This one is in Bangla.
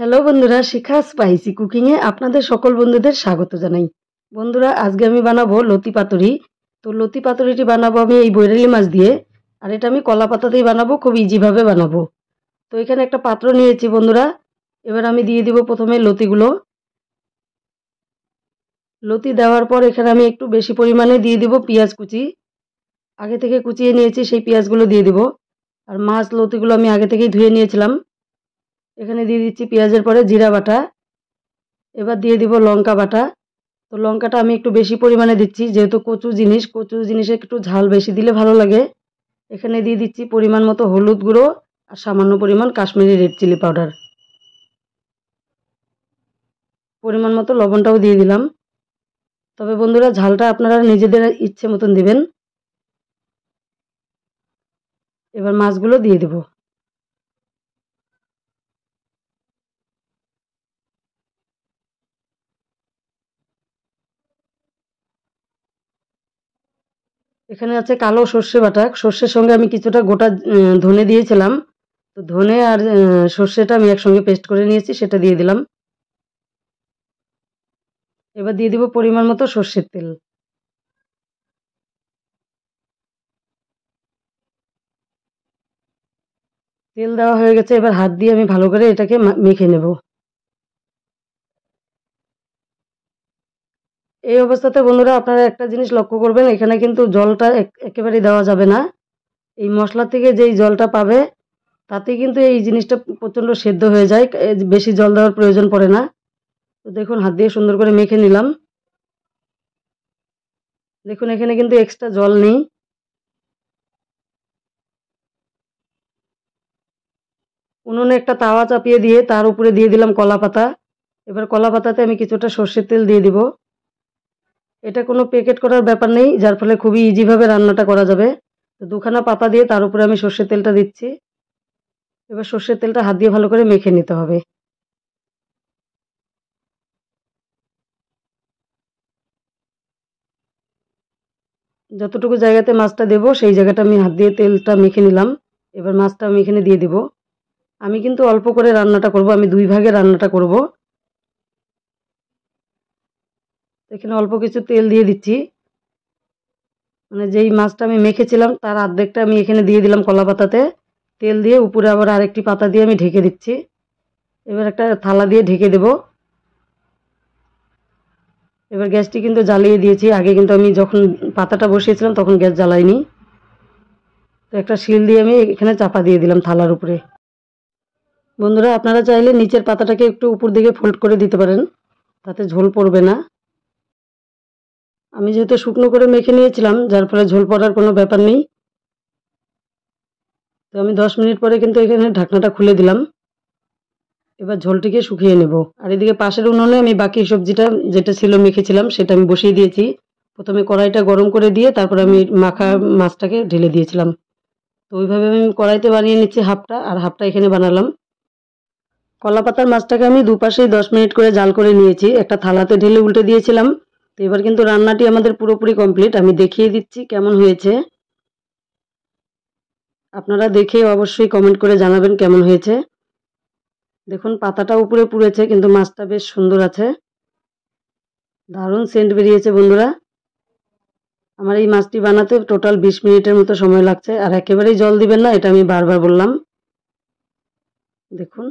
হ্যালো বন্ধুরা শিখা স্পাইসি কুকিংয়ে আপনাদের সকল বন্ধুদের স্বাগত জানাই বন্ধুরা আজকে আমি বানাবো লতি পাতুরি তো লতি পাতুরিটি বানাবো আমি এই বৈরালি মাছ দিয়ে আর এটা আমি কলা পাতাতেই বানাবো খুব ইজিভাবে বানাবো তো এখানে একটা পাত্র নিয়েছি বন্ধুরা এবার আমি দিয়ে দিব প্রথমে লতিগুলো লতি দেওয়ার পর এখানে আমি একটু বেশি পরিমাণে দিয়ে দিব পেঁয়াজ কুচি আগে থেকে কুচিয়ে নিয়েছি সেই পেঁয়াজগুলো দিয়ে দিব আর মাছ লতিগুলো আমি আগে থেকেই ধুয়ে নিয়েছিলাম এখানে দিয়ে দিচ্ছি পেঁয়াজের পরে জিরা বাটা এবার দিয়ে দিব লঙ্কা বাটা তো লঙ্কাটা আমি একটু বেশি পরিমাণে দিচ্ছি যেহেতু কচু জিনিস কচু জিনিসে একটু ঝাল বেশি দিলে ভালো লাগে এখানে দিয়ে দিচ্ছি পরিমাণ মতো হলুদ গুঁড়ো আর সামান্য পরিমাণ কাশ্মীরি রেড চিলি পাউডার পরিমাণ মতো লবণটাও দিয়ে দিলাম তবে বন্ধুরা ঝালটা আপনারা নিজেদের ইচ্ছে মতন দিবেন এবার মাছগুলো দিয়ে দেবো এখানে আছে কালো সর্ষে বাটা সর্ষের সঙ্গে আমি কিছুটা গোটা ধনে দিয়েছিলাম তো ধনে আর সর্ষেটা আমি একসঙ্গে পেস্ট করে নিয়েছি সেটা দিয়ে দিলাম এবার দিয়ে দিব পরিমাণ মতো সর্ষের তেল তেল দেওয়া হয়ে গেছে এবার হাত দিয়ে আমি ভালো করে এটাকে মেখে নেবো এই অবস্থাতে বন্ধুরা আপনারা একটা জিনিস লক্ষ্য করবেন এখানে কিন্তু জলটা একেবারেই দেওয়া যাবে না এই মশলা থেকে যেই জলটা পাবে তাতে কিন্তু এই জিনিসটা প্রচণ্ড সেদ্ধ হয়ে যায় বেশি জল দেওয়ার প্রয়োজন পড়ে না তো দেখুন হাত দিয়ে সুন্দর করে মেখে নিলাম দেখুন এখানে কিন্তু এক্সট্রা জল নেই উনুনে একটা তাওয়া চাপিয়ে দিয়ে তার উপরে দিয়ে দিলাম কলা পাতা এবার কলা পাতাতে আমি কিছুটা সর্ষের তেল দিয়ে দিব এটা কোনো প্যাকেট করার ব্যাপার নেই যার ফলে খুবই ইজিভাবে রান্নাটা করা যাবে তো দুখানা পাতা দিয়ে তার উপরে আমি সর্ষের তেলটা দিচ্ছি এবার সর্ষের তেলটা হাত দিয়ে ভালো করে মেখে নিতে হবে যতটুকু জায়গাতে মাছটা দেব সেই জায়গাটা আমি হাত দিয়ে তেলটা মেখে নিলাম এবার মাছটা আমি এখানে দিয়ে দেব আমি কিন্তু অল্প করে রান্নাটা করব আমি দুই ভাগে রান্নাটা করব এখানে অল্প কিছু তেল দিয়ে দিচ্ছি মানে যেই মাছটা আমি মেখেছিলাম তার অর্ধেকটা আমি এখানে দিয়ে দিলাম কলা পাতাতে তেল দিয়ে উপরে আবার আরেকটি পাতা দিয়ে আমি ঢেকে দিচ্ছি এবার একটা থালা দিয়ে ঢেকে দেব এবার গ্যাসটি কিন্তু জ্বালিয়ে দিয়েছি আগে কিন্তু আমি যখন পাতাটা বসিয়েছিলাম তখন গ্যাস জ্বালাইনি তো একটা শিল দিয়ে আমি এখানে চাপা দিয়ে দিলাম থালার উপরে বন্ধুরা আপনারা চাইলে নিচের পাতাটাকে একটু উপর দিকে ফোল্ড করে দিতে পারেন তাতে ঝোল পড়বে না আমি যেহেতু শুকনো করে মেখে নিয়েছিলাম যার ফলে ঝোল পড়ার কোনো ব্যাপার নেই তো আমি দশ মিনিট পরে কিন্তু এখানে ঢাকনাটা খুলে দিলাম এবার ঝোলটিকে শুকিয়ে নেব আর এদিকে পাশের উনুনে আমি বাকি সবজিটা যেটা ছিল মেখেছিলাম সেটা আমি বসিয়ে দিয়েছি প্রথমে কড়াইটা গরম করে দিয়ে তারপর আমি মাখা মাছটাকে ঢেলে দিয়েছিলাম তো ওইভাবে আমি কড়াইতে বানিয়ে নিচ্ছি হাফটা আর হাফটা এখানে বানালাম কলা পাতার মাছটাকে আমি দুপাশেই দশ মিনিট করে জাল করে নিয়েছি একটা থালাতে ঢেলে উল্টে দিয়েছিলাম তো এবার কিন্তু রান্নাটি আমাদের পুরোপুরি কমপ্লিট আমি দেখিয়ে দিচ্ছি কেমন হয়েছে আপনারা দেখে অবশ্যই কমেন্ট করে জানাবেন কেমন হয়েছে দেখুন পাতাটা উপরে পুড়েছে কিন্তু মাছটা বেশ সুন্দর আছে দারুণ সেন্ট বেরিয়েছে বন্ধুরা আমার এই মাছটি বানাতে টোটাল বিশ মিনিটের মতো সময় লাগছে আর একেবারেই জল দিবেন না এটা আমি বারবার বললাম দেখুন